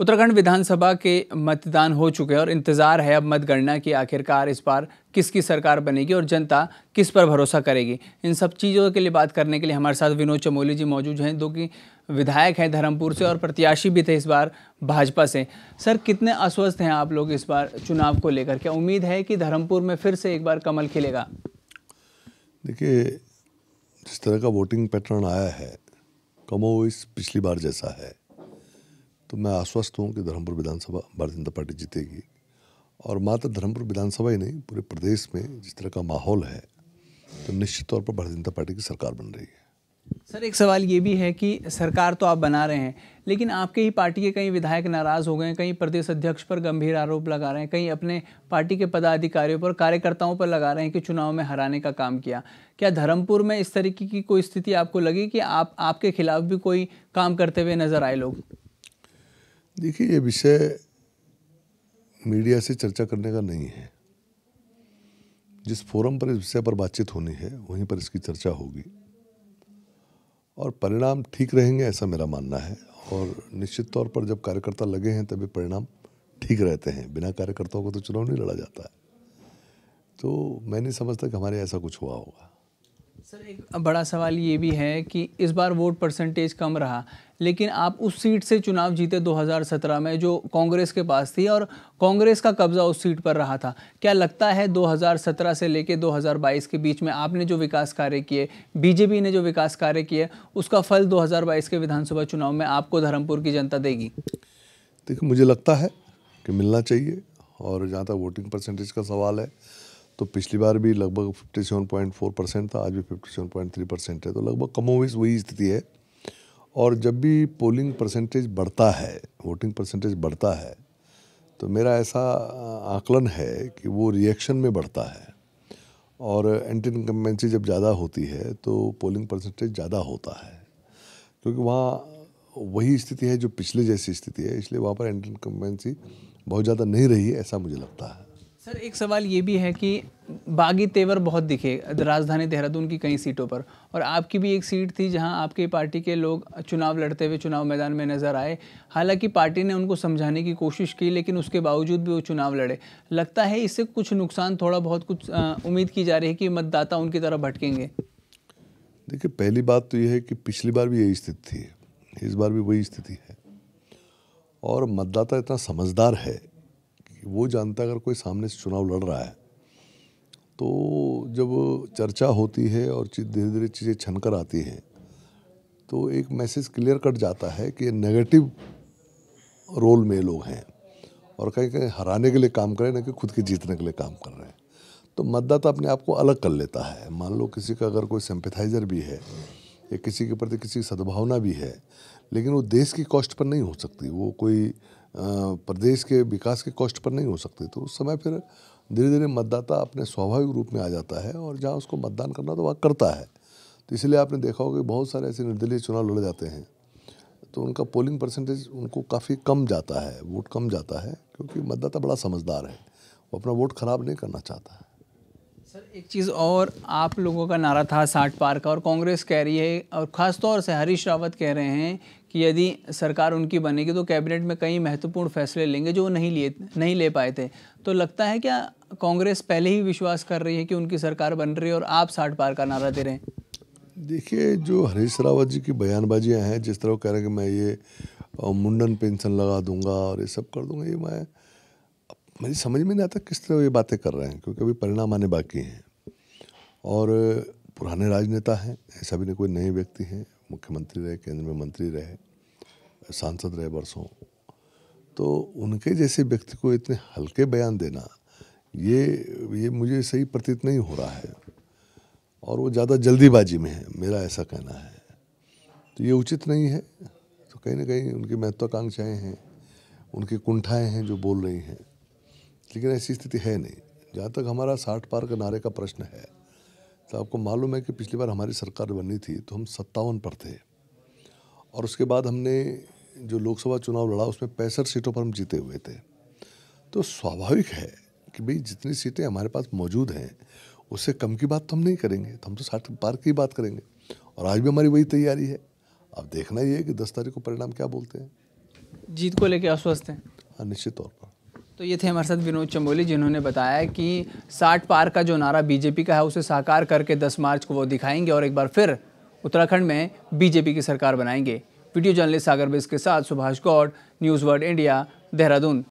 उत्तराखंड विधानसभा के मतदान हो चुके हैं और इंतज़ार है अब मतगणना की आखिरकार इस बार किसकी सरकार बनेगी और जनता किस पर भरोसा करेगी इन सब चीज़ों के लिए बात करने के लिए हमारे साथ विनोद चमोली जी मौजूद हैं जो कि विधायक हैं धर्मपुर से और प्रत्याशी भी थे इस बार भाजपा से सर कितने अस्वस्थ हैं आप लोग इस बार चुनाव को लेकर क्या उम्मीद है कि धर्मपुर में फिर से एक बार कमल खिलेगा देखिए जिस तरह का वोटिंग पैटर्न आया है कमो इस पिछली बार जैसा है तो मैं आश्वस्त हूँ कि धर्मपुर विधानसभा भारतीय जनता पार्टी जीतेगी और मात्र धर्मपुर विधानसभा ही नहीं पूरे प्रदेश में जिस तरह का माहौल है तो निश्चित तौर पर भारतीय जनता पार्टी की सरकार बन रही है सर एक सवाल ये भी है कि सरकार तो आप बना रहे हैं लेकिन आपके ही पार्टी के कई विधायक नाराज़ हो गए हैं कई प्रदेश अध्यक्ष पर गंभीर आरोप लगा रहे हैं कई अपने पार्टी के पदाधिकारियों पर कार्यकर्ताओं पर लगा रहे हैं कि चुनाव में हराने का काम किया क्या धर्मपुर में इस तरीके की कोई स्थिति आपको लगी कि आप आपके खिलाफ भी कोई काम करते हुए नजर आए लोग देखिए ये विषय मीडिया से चर्चा करने का नहीं है जिस फोरम पर इस विषय पर बातचीत होनी है वहीं पर इसकी चर्चा होगी और परिणाम ठीक रहेंगे ऐसा मेरा मानना है और निश्चित तौर पर जब कार्यकर्ता लगे हैं तभी परिणाम ठीक रहते हैं बिना कार्यकर्ताओं को तो चुनाव नहीं लड़ा जाता है तो मैं नहीं समझता कि हमारे ऐसा कुछ हुआ होगा सर एक बड़ा सवाल ये भी है कि इस बार वोट परसेंटेज कम रहा लेकिन आप उस सीट से चुनाव जीते 2017 में जो कांग्रेस के पास थी और कांग्रेस का कब्जा उस सीट पर रहा था क्या लगता है 2017 से लेकर 2022 के बीच में आपने जो विकास कार्य किए बीजेपी ने जो विकास कार्य किए उसका फल 2022 के विधानसभा चुनाव में आपको धर्मपुर की जनता देगी देखिए मुझे लगता है कि मिलना चाहिए और जहाँ तक वोटिंग परसेंटेज का सवाल है तो पिछली बार भी लगभग 57.4 परसेंट था आज भी 57.3 परसेंट है तो लगभग कमोवेश वही स्थिति है और जब भी पोलिंग परसेंटेज बढ़ता है वोटिंग परसेंटेज बढ़ता है तो मेरा ऐसा आकलन है कि वो रिएक्शन में बढ़ता है और एंटी इनकम्बेंसी जब ज़्यादा होती है तो पोलिंग परसेंटेज ज़्यादा होता है क्योंकि वहाँ वही स्थिति है जो पिछले जैसी स्थिति है इसलिए वहाँ पर एंटी इनकम्बेंसी बहुत ज़्यादा नहीं रही है ऐसा मुझे लगता है सर एक सवाल ये भी है कि बागी तेवर बहुत दिखे राजधानी देहरादून की कई सीटों पर और आपकी भी एक सीट थी जहां आपकी पार्टी के लोग चुनाव लड़ते हुए चुनाव मैदान में नजर आए हालांकि पार्टी ने उनको समझाने की कोशिश की लेकिन उसके बावजूद भी वो चुनाव लड़े लगता है इससे कुछ नुकसान थोड़ा बहुत कुछ उम्मीद की जा रही है कि मतदाता उनकी तरफ भटकेंगे देखिए पहली बात तो यह है कि पिछली बार भी यही स्थिति थी इस बार भी वही स्थिति है और मतदाता इतना समझदार है वो जानता है अगर कोई सामने से चुनाव लड़ रहा है तो जब चर्चा होती है और धीरे धीरे चीज़ें छन आती हैं तो एक मैसेज क्लियर कट जाता है कि नेगेटिव रोल में लोग हैं और कहीं कहीं हराने के लिए काम कर रहे हैं ना कि खुद के जीतने के लिए काम कर रहे हैं तो मतदाता अपने आप को अलग कर लेता है मान लो किसी का अगर कोई सेम्पेथाइजर भी है या किसी के प्रति किसी सद्भावना भी है लेकिन वो देश की कॉस्ट पर नहीं हो सकती वो कोई प्रदेश के विकास के कॉस्ट पर नहीं हो सकती तो उस समय फिर धीरे धीरे मतदाता अपने स्वाभाविक रूप में आ जाता है और जहाँ उसको मतदान करना तो वह करता है तो इसलिए आपने देखा होगा कि बहुत सारे ऐसे निर्दलीय चुनाव लड़े जाते हैं तो उनका पोलिंग परसेंटेज उनको काफ़ी कम जाता है वोट कम जाता है क्योंकि मतदाता बड़ा समझदार है वो अपना वोट खराब नहीं करना चाहता है सर एक चीज़ और आप लोगों का नारा था साठ पार का और कांग्रेस कह रही है और ख़ासतौर से हरीश रावत कह रहे हैं कि यदि सरकार उनकी बनेगी तो कैबिनेट में कई महत्वपूर्ण फैसले लेंगे जो वो नहीं लिए नहीं ले पाए थे तो लगता है क्या कांग्रेस पहले ही विश्वास कर रही है कि उनकी सरकार बन रही है और आप साठ पार का नारा दे रहे हैं देखिए जो हरीश रावत जी की बयानबाजियाँ हैं जिस तरह कह रहे हैं कि मैं ये मुंडन पेंशन लगा दूंगा और ये सब कर दूंगा ये मैं मुझे समझ में नहीं आता किस तरह ये बातें कर रहे हैं क्योंकि अभी परिणाम आने बाकी हैं और पुराने राजनेता हैं ऐसा भी नहीं कोई नए व्यक्ति हैं मुख्यमंत्री रहे केंद्र में मंत्री रहे सांसद रहे बरसों तो उनके जैसे व्यक्ति को इतने हल्के बयान देना ये ये मुझे सही प्रतीत नहीं हो रहा है और वो ज़्यादा जल्दीबाजी में है मेरा ऐसा कहना है तो ये उचित नहीं है तो कहीं ना कहीं उनकी महत्वाकांक्षाएँ हैं उनकी कुंठाएँ हैं जो बोल रही हैं लेकिन ऐसी स्थिति है नहीं जहाँ तक हमारा साठ पार का नारे का प्रश्न है तो आपको मालूम है कि पिछली बार हमारी सरकार बनी थी तो हम सत्तावन पर थे और उसके बाद हमने जो लोकसभा चुनाव लड़ा उसमें पैंसठ सीटों पर हम जीते हुए थे तो स्वाभाविक है कि भाई जितनी सीटें हमारे पास मौजूद हैं उससे कम की बात तो हम नहीं करेंगे तो हम तो साठ पार की बात करेंगे और आज भी हमारी वही तैयारी है अब देखना ये है कि दस तारीख को परिणाम क्या बोलते हैं जीत को लेकर आश्वस्त हैं हाँ निश्चित तौर पर तो ये थे हमारे साथ विनोद चम्बोली जिन्होंने बताया कि साठ पार का जो नारा बीजेपी का है उसे साकार करके 10 मार्च को वो दिखाएंगे और एक बार फिर उत्तराखंड में बीजेपी की सरकार बनाएंगे वीडियो जर्नलिस्ट सागर बिस के साथ Subhash Gaur news world India Dehradun